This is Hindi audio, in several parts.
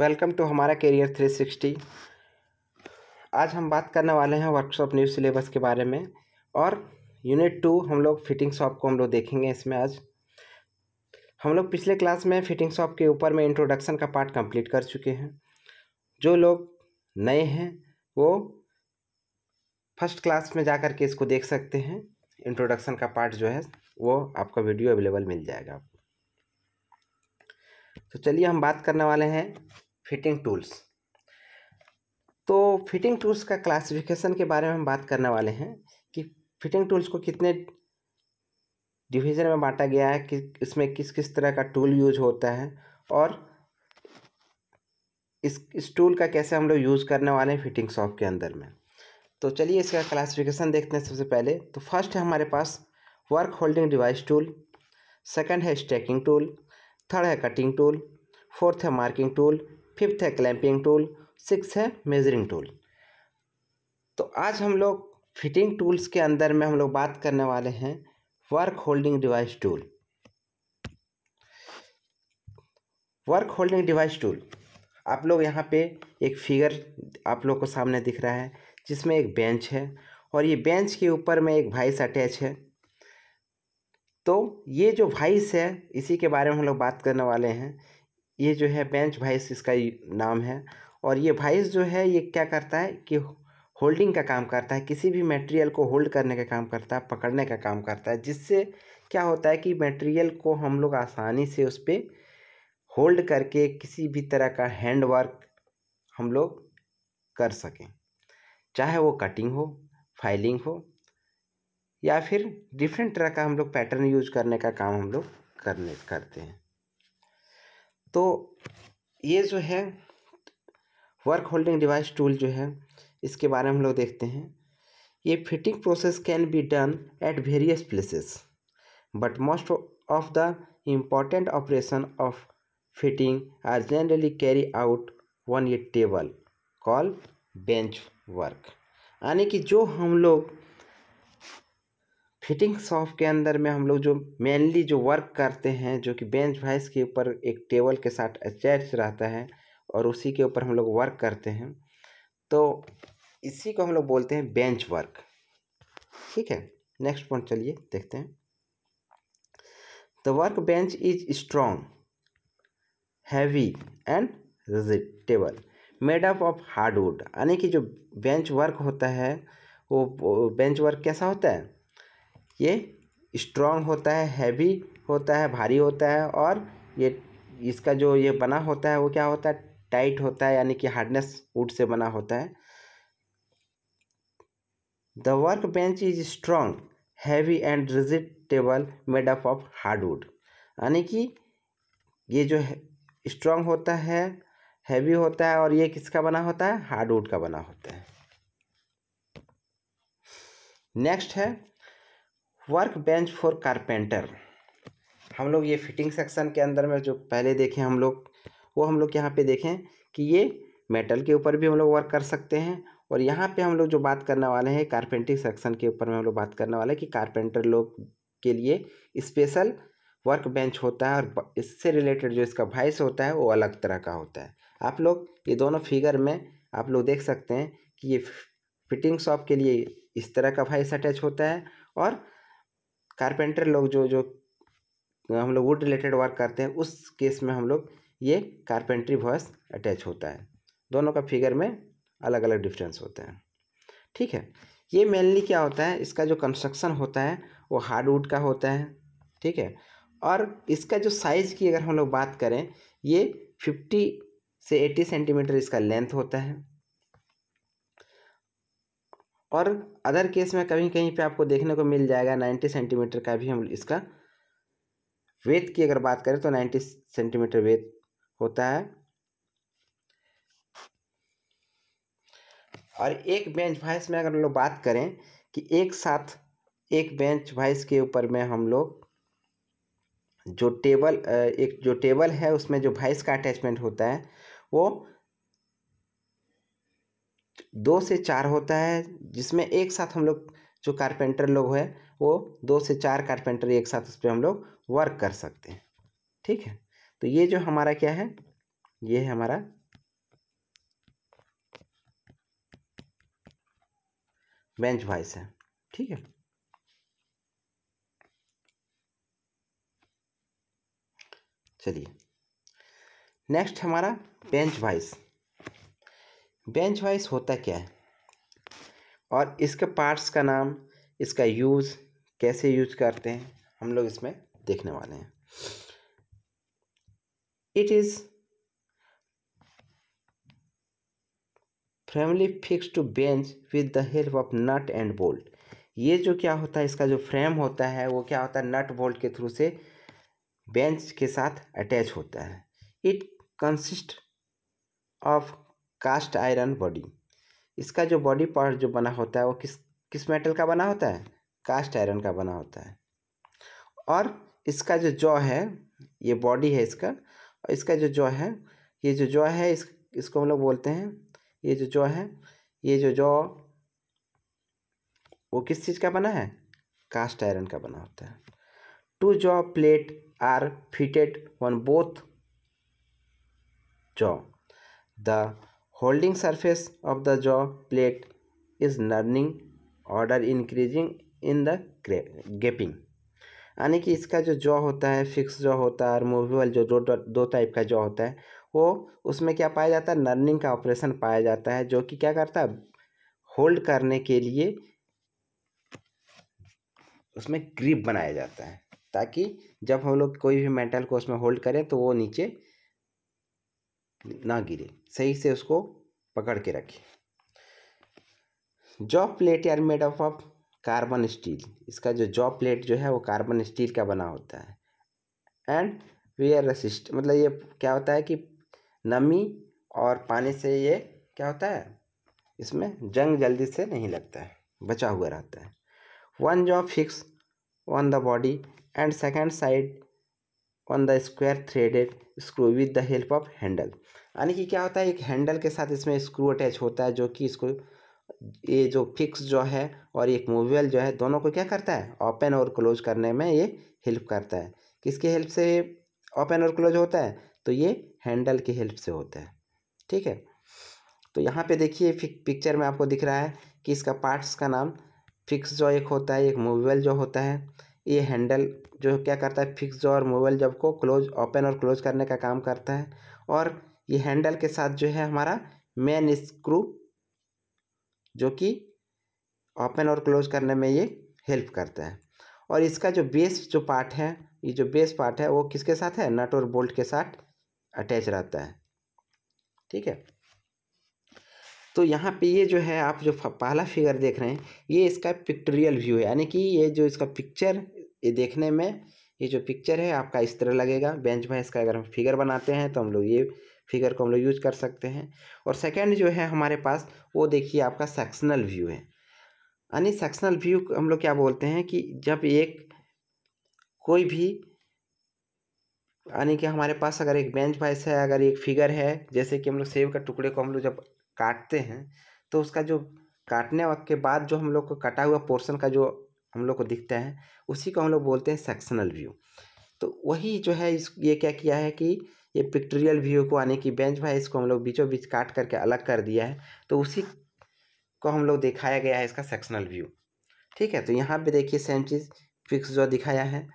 वेलकम टू हमारा करियर 360 आज हम बात करने वाले हैं वर्कशॉप न्यू सिलेबस के बारे में और यूनिट टू हम लोग फिटिंग शॉप को हम लोग देखेंगे इसमें आज हम लोग पिछले क्लास में फिटिंग शॉप के ऊपर में इंट्रोडक्शन का पार्ट कंप्लीट कर चुके हैं जो लोग नए हैं वो फर्स्ट क्लास में जा कर के इसको देख सकते हैं इंट्रोडक्शन का पार्ट जो है वो आपका वीडियो अवेलेबल मिल जाएगा आपको तो चलिए हम बात करने वाले हैं फिटिंग टूल्स तो फिटिंग टूल्स का क्लासिफिकेशन के बारे में हम बात करने वाले हैं कि फिटिंग टूल्स को कितने डिवीज़न में बांटा गया है कि इसमें किस किस तरह का टूल यूज होता है और इस इस टूल का कैसे हम लोग यूज़ करने वाले हैं फिटिंग शॉप के अंदर में तो चलिए इसका क्लासिफिकेशन देखते हैं सबसे पहले तो फर्स्ट है हमारे पास work holding device tool second है स्टैकिंग टूल थर्ड है कटिंग टूल फोर्थ है मार्किंग टूल फिफ्थ है क्लैंपिंग टूल सिक्स है मेजरिंग टूल तो आज हम लोग फिटिंग टूल्स के अंदर में हम लोग बात करने वाले हैं work holding device tool work holding device tool आप लोग यहाँ पे एक फिगर आप लोग को सामने दिख रहा है जिसमें एक बेंच है और ये बेंच के ऊपर में एक भाइस अटैच है तो ये जो भाइस है इसी के बारे में हम लोग बात करने वाले हैं ये जो है बेंच वाइस इसका नाम है और ये वाइस जो है ये क्या करता है कि होल्डिंग का काम करता है किसी भी मटेरियल को होल्ड करने का काम करता है पकड़ने का काम करता है जिससे क्या होता है कि मटेरियल को हम लोग आसानी से उस पर होल्ड करके किसी भी तरह का हैंड वर्क हम लोग कर सकें चाहे वो कटिंग हो फाइलिंग हो या फिर डिफरेंट तरह का हम लोग पैटर्न यूज करने का काम हम लोग करने करते हैं तो ये जो है वर्क होल्डिंग डिवाइस टूल जो है इसके बारे में हम लोग देखते हैं ये fitting process can be done at various places but most of the important operation of fitting are generally carry out one ये टेबल कॉल बेंच वर्क यानी कि जो हम लोग फिटिंग शॉप के अंदर में हम लोग जो मेनली जो वर्क करते हैं जो कि बेंच वाइस के ऊपर एक टेबल के साथ अटैच रहता है और उसी के ऊपर हम लोग वर्क करते हैं तो इसी को हम लोग बोलते हैं बेंच वर्क ठीक है नेक्स्ट पॉइंट चलिए देखते हैं the work bench is strong heavy and rigid table made up of hardwood यानी कि जो बेंच वर्क होता है वो बेंच वर्क कैसा होता है ये स्ट्रॉन्ग होता है हैवी होता है भारी होता है और ये इसका जो ये बना होता है वो क्या होता है टाइट होता है यानी कि हार्डनेस वुड से बना होता है the work bench is strong heavy and rigid table table made up of hardwood यानी कि ये जो है स्ट्रॉन्ग होता है हैवी होता है और ये किसका बना होता है हार्डवुड का बना होता है नेक्स्ट है वर्क बेंच फॉर कारपेंटर हम लोग ये फिटिंग सेक्शन के अंदर में जो पहले देखें हम लोग वो हम लोग यहाँ पे देखें कि ये मेटल के ऊपर भी हम लोग वर्क कर सकते हैं और यहाँ पे हम लोग जो बात करने वाले हैं कारपेंटिंग सेक्शन के ऊपर में हम लोग बात करने वाले हैं कि कारपेंटर लोग के लिए स्पेशल वर्क बेंच होता है और इससे रिलेटेड जो इसका भाइस होता है वो अलग तरह का होता है आप लोग ये दोनों फिगर में आप लोग देख सकते हैं कि ये फिटिंग शॉप के लिए इस तरह का भाइस अटैच होता है और कारपेंटर लोग जो जो हम लोग वुड रिलेटेड वर्क करते हैं उस केस में हम लोग ये कारपेंट्री वॉयस अटैच होता है दोनों का फिगर में अलग अलग डिफरेंस होते हैं ठीक है ये मेनली क्या होता है इसका जो कंस्ट्रक्शन होता है वो हार्डवुड का होता है ठीक है और इसका जो साइज़ की अगर हम लोग बात करें ये फिफ्टी से एट्टी सेंटीमीटर इसका लेंथ होता है और अदर केस में कहीं कहीं पे आपको देखने को मिल जाएगा नाइन्टी सेंटीमीटर का भी हम इसका वेथ की अगर बात करें तो नाइन्टी सेंटीमीटर वेथ होता है और एक बेंच वाइस में अगर हम लोग बात करें कि एक साथ एक बेंच वाइस के ऊपर में हम लोग जो टेबल एक जो टेबल है उसमें जो भाइस का अटैचमेंट होता है वो दो से चार होता है जिसमें एक साथ हम लोग जो कारपेंटर लोग हैं वो दो से चार कारपेंटर एक साथ उस पर हम लोग वर्क कर सकते हैं ठीक है तो ये जो हमारा क्या है ये है हमारा बेंच वाइस है ठीक है चलिए नेक्स्ट हमारा बेंच वाइस बेंच वाइज होता क्या है और इसके पार्ट्स का नाम इसका यूज़ कैसे यूज करते हैं हम लोग इसमें देखने वाले हैं it is firmly fix to bench with the help of nut and bolt ये जो क्या होता है इसका जो फ्रेम होता है वो क्या होता है नट बोल्ट के थ्रू से बेंच के साथ अटैच होता है it consist of cast iron body इसका जो बॉडी पार्ट जो बना होता है वो किस किस मेटल का बना होता है कास्ट आयरन का बना होता है और इसका जो जॉ है ये बॉडी है इसका और इसका जो जॉ है ये जो जॉ है इस इसको हम लोग बोलते हैं ये जो जॉ है ये जो जॉ वो किस चीज़ का बना है कास्ट आयरन का बना होता है two jaw plate are fitted on both jaw the holding surface of the jaw plate is knurling order increasing in the gapping यानी कि इसका जो जॉ होता है फिक्स जॉ होता है और मूवेबल जो दो दो टाइप का जॉ होता है वो उसमें क्या पाया जाता है नर्निंग का ऑपरेशन पाया जाता है जो कि क्या करता है होल्ड करने के लिए उसमें ग्रिप बनाया जाता है ताकि जब हम लोग कोई भी मेंटल को उसमें होल्ड करें तो वो नीचे ना गिरे सही से उसको पकड़ के रखें job plate are made of of carbon steel इसका जो जॉब प्लेट जो है वो कार्बन स्टील का बना होता है एंड वेयर रसिस्ट मतलब ये क्या होता है कि नमी और पानी से ये क्या होता है इसमें जंग जल्दी से नहीं लगता है बचा हुआ रहता है one job fix on the body and second side on the square threaded screw with the help of handle यानी कि क्या होता है एक हैंडल के साथ इसमें स्क्रू अटैच होता है जो कि इसको ये जो फिक्स जो है और एक मूवेबल जो है दोनों को क्या करता है ओपन और क्लोज करने में ये हेल्प करता है किसके हेल्प से ओपन और क्लोज होता है तो ये हैंडल की हेल्प से होता है ठीक है तो यहाँ पे देखिए पिक्चर में आपको दिख रहा है कि इसका पार्ट्स का नाम फिक्स जो एक होता है एक मूवेबल जो होता है ये हैंडल जो क्या करता है फिक्स और मोबाइल जब को क्लोज ओपन और क्लोज करने का काम करता है और ये हैंडल के साथ जो है हमारा मेन स्क्रू जो कि ओपन और क्लोज करने में ये हेल्प करता है और इसका जो बेस जो पार्ट है ये जो बेस पार्ट है वो किसके साथ है नट और बोल्ट के साथ अटैच रहता है ठीक है तो यहाँ पे ये जो है आप जो पहला फिगर देख रहे हैं ये इसका पिक्टोरियल व्यू है यानी कि ये जो इसका पिक्चर ये देखने में ये जो पिक्चर है आपका इस तरह लगेगा बेंच में का अगर हम फिगर बनाते हैं तो हम लोग ये फिगर को हम लोग यूज कर सकते हैं और सेकेंड जो है हमारे पास वो देखिए आपका सेक्शनल व्यू है यानी सेक्शनल व्यू हम लोग क्या बोलते हैं कि जब एक कोई भी यानी कि हमारे पास अगर एक बेंच वाइस है अगर एक फिगर है जैसे कि हम लोग सेब का टुकड़े को हम लोग जब काटते हैं तो उसका जो काटने के बाद जो हम लोग को कटा हुआ पोर्शन का जो हम लोग को दिखता है उसी को हम लोग बोलते हैं सेक्शनल व्यू तो वही जो है इस ये क्या किया है कि ये पिक्टोरियल व्यू को आने की बेंच भाई इसको हम लोग बीचों बीच काट करके अलग कर दिया है तो उसी को हम लोग दिखाया गया है इसका सेक्शनल व्यू ठीक है तो यहाँ पे देखिए सेम चीज़ फिक्स जो दिखाया है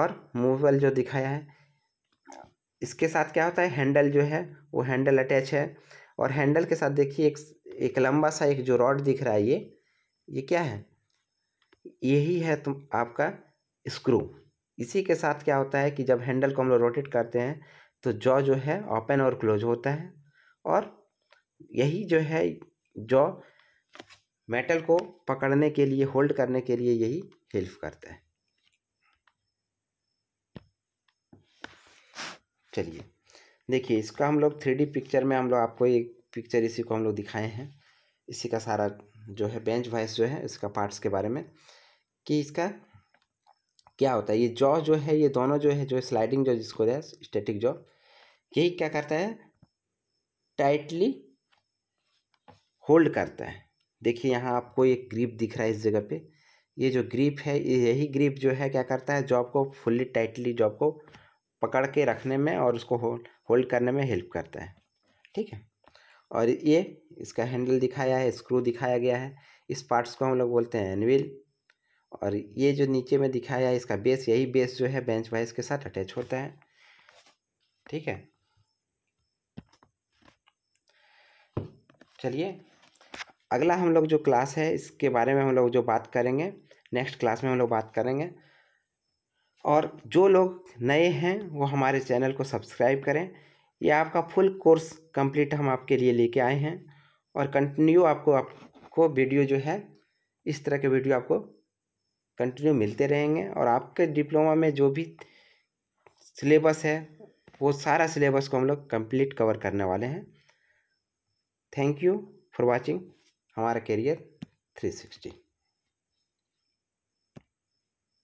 और मूवेबल जो दिखाया है इसके साथ क्या होता है हैंडल जो है वो हैंडल अटैच है और हैंडल के साथ देखिए एक एक लंबा सा एक जो रॉड दिख रहा है ये ये क्या है यही है तुम आपका स्क्रू इसी के साथ क्या होता है कि जब हैंडल को हम लोग रोटेट करते हैं तो जॉ जो है ओपन और क्लोज होता है और यही जो है जॉ मेटल को पकड़ने के लिए होल्ड करने के लिए यही हेल्प करता है चलिए देखिए इसका हम लोग थ्री पिक्चर में हम लोग आपको एक पिक्चर इसी को हम लोग दिखाए हैं इसी का सारा जो है बेंच वाइस जो है इसका पार्ट्स के बारे में कि इसका क्या होता है ये जॉ जो है ये दोनों जो है जो स्लाइडिंग जो जिसको है स्टैटिक जॉ यही क्या करता है टाइटली होल्ड करता है देखिए यहाँ आपको एक ग्रिप दिख रहा है इस जगह पे ये जो ग्रिप है यही ग्रिप जो है क्या करता है जॉब को फुल्ली टाइटली जॉब को पकड़ के रखने में और उसको होल्ड होल्ड करने में हेल्प करता है ठीक है और ये इसका हैंडल दिखाया है स्क्रू दिखाया गया है इस पार्ट्स को हम लोग बोलते हैं एनविल और ये जो नीचे में दिखाया है इसका बेस यही बेस जो है बेंच वाइस के साथ अटैच होता है ठीक है चलिए अगला हम लोग जो क्लास है इसके बारे में हम लोग जो बात करेंगे नेक्स्ट क्लास में हम लोग बात करेंगे और जो लोग नए हैं वो हमारे चैनल को सब्सक्राइब करें ये आपका फुल कोर्स कंप्लीट हम आपके लिए लेके आए हैं और कंटिन्यू आपको आपको वीडियो जो है इस तरह के वीडियो आपको कंटिन्यू मिलते रहेंगे और आपके डिप्लोमा में जो भी सिलेबस है वो सारा सिलेबस को हम लोग कंप्लीट कवर करने वाले हैं थैंक यू फॉर वाचिंग हमारा करियर थ्री सिक्सटी